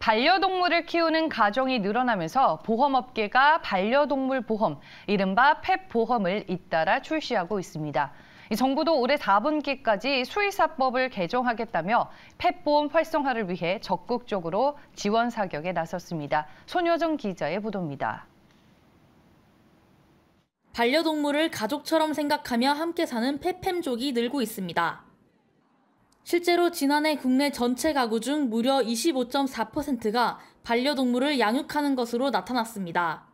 반려동물을 키우는 가정이 늘어나면서 보험업계가 반려동물 보험, 이른바 펫 보험을 잇따라 출시하고 있습니다. 정부도 올해 4분기까지 수의사법을 개정하겠다며 펫보험 활성화를 위해 적극적으로 지원 사격에 나섰습니다. 손효정 기자의 보도입니다. 반려동물을 가족처럼 생각하며 함께 사는 펫팸족이 늘고 있습니다. 실제로 지난해 국내 전체 가구 중 무려 25.4%가 반려동물을 양육하는 것으로 나타났습니다.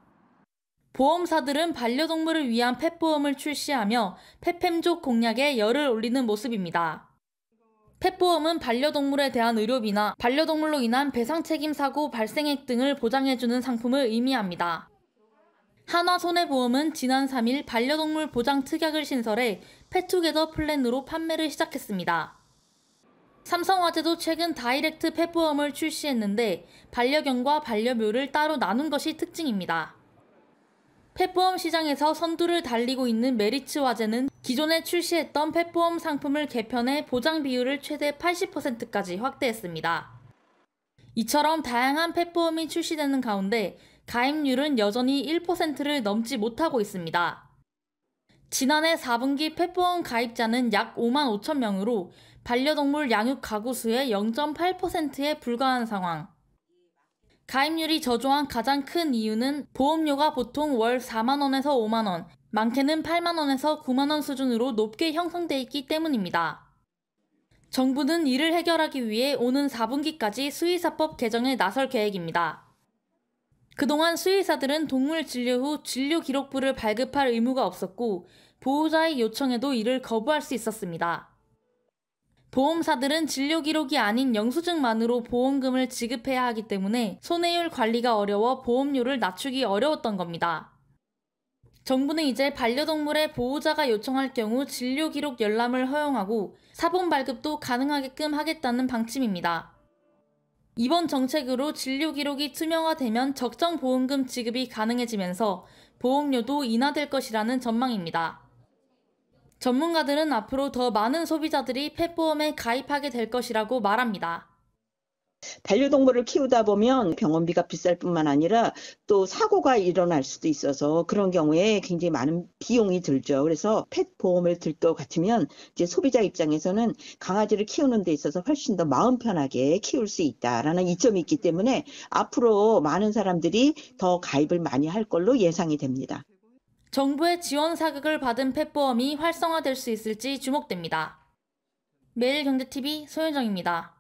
보험사들은 반려동물을 위한 펫보험을 출시하며 펫팸족 공략에 열을 올리는 모습입니다. 펫보험은 반려동물에 대한 의료비나 반려동물로 인한 배상 책임 사고 발생액 등을 보장해주는 상품을 의미합니다. 한화손해보험은 지난 3일 반려동물 보장 특약을 신설해 펫투게더 플랜으로 판매를 시작했습니다. 삼성화재도 최근 다이렉트 페보험을 출시했는데 반려견과 반려묘를 따로 나눈 것이 특징입니다. 페보험 시장에서 선두를 달리고 있는 메리츠 화재는 기존에 출시했던 페보험 상품을 개편해 보장 비율을 최대 80%까지 확대했습니다. 이처럼 다양한 페보험이 출시되는 가운데 가입률은 여전히 1%를 넘지 못하고 있습니다. 지난해 4분기 페퍼원 가입자는 약 5만 5천 명으로 반려동물 양육 가구 수의 0.8%에 불과한 상황. 가입률이 저조한 가장 큰 이유는 보험료가 보통 월 4만원에서 5만원, 많게는 8만원에서 9만원 수준으로 높게 형성돼 있기 때문입니다. 정부는 이를 해결하기 위해 오는 4분기까지 수의사법 개정에 나설 계획입니다. 그동안 수의사들은 동물 진료 후 진료 기록부를 발급할 의무가 없었고 보호자의 요청에도 이를 거부할 수 있었습니다. 보험사들은 진료 기록이 아닌 영수증만으로 보험금을 지급해야 하기 때문에 손해율 관리가 어려워 보험료를 낮추기 어려웠던 겁니다. 정부는 이제 반려동물의 보호자가 요청할 경우 진료 기록 열람을 허용하고 사본 발급도 가능하게끔 하겠다는 방침입니다. 이번 정책으로 진료 기록이 투명화되면 적정 보험금 지급이 가능해지면서 보험료도 인하될 것이라는 전망입니다. 전문가들은 앞으로 더 많은 소비자들이 펫보험에 가입하게 될 것이라고 말합니다. 반려동물을 키우다 보면 병원비가 비쌀 뿐만 아니라 또 사고가 일어날 수도 있어서 그런 경우에 굉장히 많은 비용이 들죠. 그래서 펫 보험을 들 것 같으면 이제 소비자 입장에서는 강아지를 키우는 데 있어서 훨씬 더 마음 편하게 키울 수 있다라는 이점이 있기 때문에 앞으로 많은 사람들이 더 가입을 많이 할 걸로 예상이 됩니다. 정부의 지원 사극을 받은 펫 보험이 활성화될 수 있을지 주목됩니다. 매일경제TV 소현정입니다.